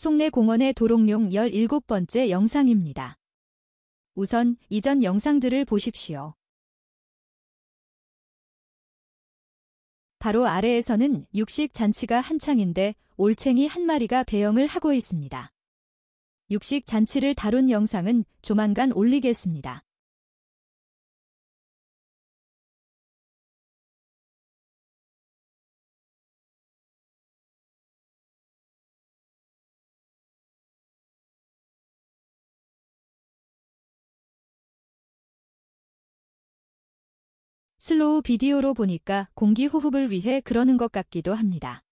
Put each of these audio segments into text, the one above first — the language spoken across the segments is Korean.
송내 공원의 도롱뇽 17번째 영상입니다. 우선 이전 영상들을 보십시오. 바로 아래에서는 육식 잔치가 한창인데 올챙이 한 마리가 배영을 하고 있습니다. 육식 잔치를 다룬 영상은 조만간 올리겠습니다. 슬로우 비디오로 보니까 공기 호흡을 위해 그러는 것 같기도 합니다.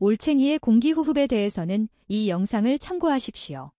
올챙이의 공기호흡에 대해서는 이 영상을 참고하십시오.